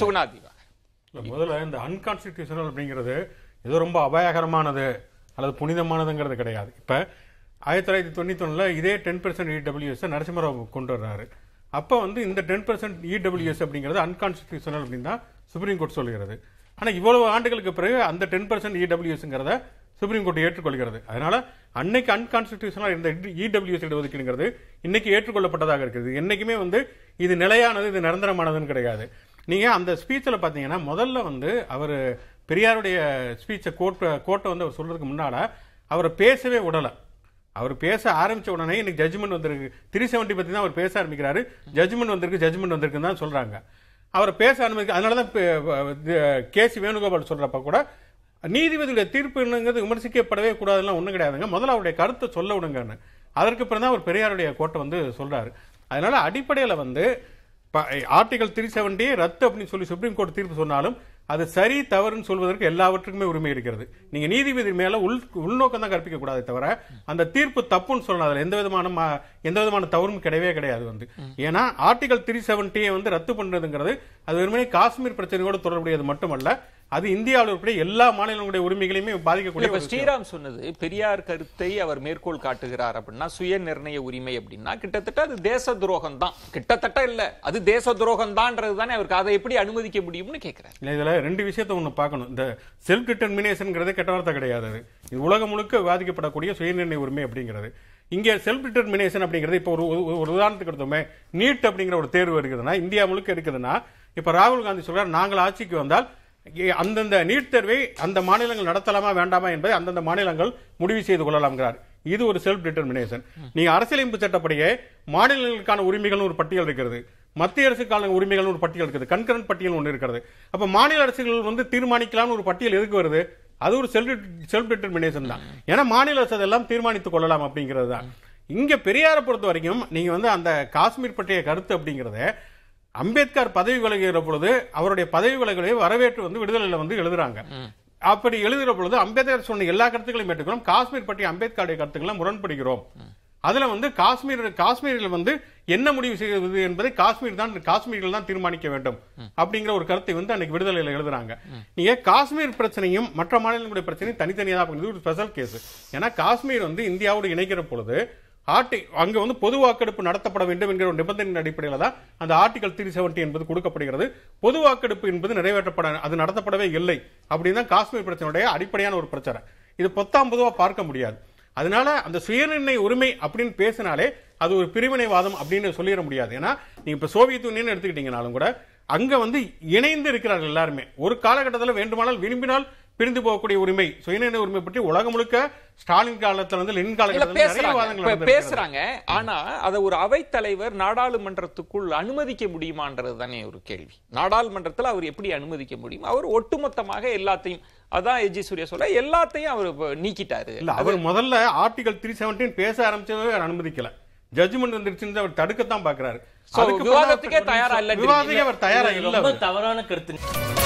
சுகுணா முதல்ல இந்த அன்கான்ஸ்டிடியூஷனல் அப்படிங்கிறது ஏதோ ரொம்ப அபாயகரமானது அல்லது புனிதமானதுங்கிறது கிடையாது இப்போ ஆயிரத்தி தொள்ளாயிரத்தி தொண்ணூத்தொன்னில் இதே டென் பர்சன்ட் இடபிள்யூஎஸ் நரசிம்மராவ் கொண்டு வர்றாரு அப்போ வந்து இந்த டென் பர்சன்ட் இடபிள்யூஎஸ் அப்படிங்கிறது அன்கான்ஸ்டிடியூஷனல் அப்படின்னு தான் சுப்ரீம் கோர்ட் சொல்கிறது ஆனால் இவ்வளவு ஆண்டுகளுக்கு பிறகு அந்த டென் பர்சன்ட் இடபிள்யூஎஸ்ங்கிறத சுப்ரீம் கோர்ட் ஏற்றுக்கொள்கிறது அதனால அன்னைக்கு அன்கான்ஸ்டிடியூஷனாக இருந்த இடபிள்யூஎஸ் இடஒதுக்கீடுங்கிறது இன்னைக்கு ஏற்றுக்கொள்ளப்பட்டதாக இருக்குது என்றைக்குமே வந்து இது நிலையானது இது நிரந்தரமானதுன்னு கிடையாது நீங்கள் அந்த ஸ்பீச்சில் பார்த்தீங்கன்னா முதல்ல வந்து அவர் பெரியாருடைய ஸ்பீச்சை கோட்டை கோட்டை வந்து அவர் சொல்கிறதுக்கு முன்னால் அவரை பேசவே விடலை அவர் பேச ஆரம்பித்த உடனே இன்னைக்கு ஜட்ஜ்மெண்ட் வந்திருக்கு த்ரீ செவன்ட்டி பற்றி தான் அவர் பேச ஆரம்பிக்கிறாரு ஜட்ஜ்மெண்ட் வந்திருக்கு ஜட்ஜ்மெண்ட் வந்திருக்குன்னு தான் சொல்கிறாங்க அவரை பேச அனுமதி அதனால தான் கே சி வேணுகோபால் சொல்கிறப்ப கூட நீதிபதியுடைய தீர்ப்புங்கிறது விமர்சிக்கப்படவே கூடாதுலாம் ஒன்றும் கிடையாதுங்க முதல்ல அவருடைய கருத்தை சொல்ல விடுங்கன்னு அதற்கு தான் அவர் பெரியாருடைய கோட்டை வந்து சொல்கிறாரு அதனால் அடிப்படையில் வந்து ஆர்டிகல் த்ரீ செவன்டி ரத்து அப்படின்னு சொல்லி சுப்ரீம் கோர்ட் தீர்ப்பு சொன்னாலும் அது சரி தவறுன்னு சொல்வதற்கு எல்லாவற்றுக்குமே உரிமை இருக்கிறது நீங்க நீதிபதி மேல உள் உள்நோக்கம் தான் கற்பிக்க கூடாது தவிர அந்த தீர்ப்பு தப்புன்னு சொல்லணும் அதுல எந்த விதமான எந்த விதமான தவறும் கிடையவே கிடையாது வந்து ஏன்னா ஆர்டிகல் த்ரீ செவன்டியை வந்து ரத்து பண்றதுங்கிறது அது வெறுமனே காஷ்மீர் பிரச்சனையோடு தொடர்புடையது மட்டுமல்ல அது இந்தியாவில் இருக்கக்கூடிய எல்லா மாநிலங்களுடைய உரிமைகளையுமே பாதிக்கக்கூடிய ஸ்ரீராம் சொன்னது பெரியார் கருத்தை அவர் மேற்கோள் காட்டுகிறார் அப்படின்னா சுய நிர்ணய உரிமை அப்படின்னா கிட்டத்தட்ட அது தேச துரோகம் தான் கிட்டத்தட்ட இல்லை அது தேச துரோகம் தான்றது தானே அவருக்கு அதை எப்படி அனுமதிக்க முடியும்னு கேட்குறேன் இதில் ரெண்டு விஷயத்த ஒன்று பார்க்கணும் இந்த செல்ஃப் டிட்டர்மினேஷன்ங்கிறது கெட்ட வார்த்தை கிடையாது அது இது உலகம் முழுக்க பாதிக்கப்படக்கூடிய சுயநிர்ணய உரிமை அப்படிங்கிறது இங்கே செல்ஃப் டிட்டர்மினேஷன் அப்படிங்கிறது இப்போ ஒரு ஒரு உதாரணத்துக்கு எடுத்தோமே நீட் அப்படிங்கிற ஒரு தேர்வு இருக்குதுன்னா இந்தியா முழுக்க இருக்குதுன்னா இப்போ ராகுல் காந்தி சொல்கிறார் நாங்கள் ஆட்சிக்கு வந்தால் அந்தந்த நீட் தேர்வை அந்த மாநிலங்கள் நடத்தலாமா வேண்டாமா என்பதை அந்தந்த மாநிலங்கள் முடிவு செய்து கொள்ளலாம்ங்கிறார் இது ஒரு செல்ஃப் டிட்டர்மினேஷன் நீங்க அரசியலமைப்பு சட்டப்படியே மாநிலங்களுக்கான உரிமைகள் ஒரு பட்டியல் இருக்கிறது மத்திய அரசுக்கான உரிமைகள் ஒரு பட்டியல் இருக்குது கண்கரன் பட்டியல் ஒன்று இருக்கிறது அப்ப மாநில அரசுகள் வந்து தீர்மானிக்கலாம்னு ஒரு பட்டியல் எதுக்கு வருது அது ஒரு செல்ஃப் செல்ஃப் டிட்டர்மினேஷன் தான் ஏன்னா மாநில அரசு அதெல்லாம் தீர்மானித்துக் கொள்ளலாம் அப்படிங்கிறது தான் இங்க பெரியாரை பொறுத்த வரைக்கும் நீங்க வந்து அந்த காஷ்மீர் பற்றிய கருத்து அப்படிங்கிறத அம்பேத்கர் பதவி விலகுகிற பொழுது அவருடைய பதவி விலகலையை வரவேற்று வந்து விடுதலையில வந்து எழுதுறாங்க அப்படி எழுதுகிற பொழுது அம்பேத்கர் சொன்ன எல்லா கருத்துக்களையும் ஏற்றுக்கிறோம் காஷ்மீர் பற்றி அம்பேத்கருடைய கருத்துக்களை முரண்படுகிறோம் அதுல வந்து காஷ்மீர் காஷ்மீரில் வந்து என்ன முடிவு செய்வது என்பதை காஷ்மீர் தான் காஷ்மீரில் தான் தீர்மானிக்க வேண்டும் அப்படிங்கிற ஒரு கருத்தை வந்து அன்னைக்கு விடுதலையில எழுதுறாங்க நீங்க காஷ்மீர் பிரச்சனையும் மற்ற மாநிலங்களுடைய பிரச்சனையும் தனித்தனியாக ஒரு ஸ்பெஷல் கேஸ் ஏன்னா காஷ்மீர் வந்து இந்தியாவோடு இணைக்கிற பொழுது ஆர்டிக் அங்கே வந்து பொது வாக்கெடுப்பு நடத்தப்பட வேண்டும் என்கிற ஒரு நிபந்தனையின் அடிப்படையில் தான் அந்த ஆர்டிகல் த்ரீ செவன்ட்டி என்பது கொடுக்கப்படுகிறது பொது வாக்கெடுப்பு என்பது நிறைவேற்றப்பட அது நடத்தப்படவே இல்லை அப்படின்னு தான் காஷ்மீர் பிரச்சனையுடைய அடிப்படையான ஒரு பிரச்சனை இது பொத்தாம் பொதுவாக பார்க்க முடியாது அதனால அந்த சுயநிர்ணய உரிமை அப்படின்னு பேசினாலே அது ஒரு பிரிவினைவாதம் அப்படின்னு சொல்லிட முடியாது ஏன்னா நீங்கள் இப்போ சோவியத் யூனியன் எடுத்துக்கிட்டீங்கனாலும் கூட அங்கே வந்து இணைந்து இருக்கிறார்கள் எல்லாருமே ஒரு காலகட்டத்தில் வேண்டுமானால் விரும்பினால் பிரிந்து போகக்கூடிய உரிமை சுயநிர்ணய உரிமை பற்றி உலகம் முழுக்க ஸ்டாலின் காலத்துல இருந்து லெனின் காலத்துல பேசுறாங்க ஆனா அதை ஒரு அவைத்தலைவர் நாடாளுமன்றத்துக்குள் அனுமதிக்க முடியுமான்றது தானே ஒரு கேள்வி நாடாளுமன்றத்தில் அவர் எப்படி அனுமதிக்க முடியும் அவர் ஒட்டுமொத்தமாக எல்லாத்தையும் அதான் எஜி சூர்யா சொல்ல எல்லாத்தையும் அவர் நீக்கிட்டாரு இல்ல அவர் முதல்ல ஆர்டிகல் த்ரீ செவன்டீன் பேச ஆரம்பிச்சதே அனுமதிக்கல ஜட்ஜ்மெண்ட் வந்துருச்சுன்னு அவர் தடுக்கத்தான் பாக்குறாரு விவாதத்துக்கே தயாரா இல்ல விவாதத்துக்கே அவர் தயாரா இல்ல தவறான கருத்து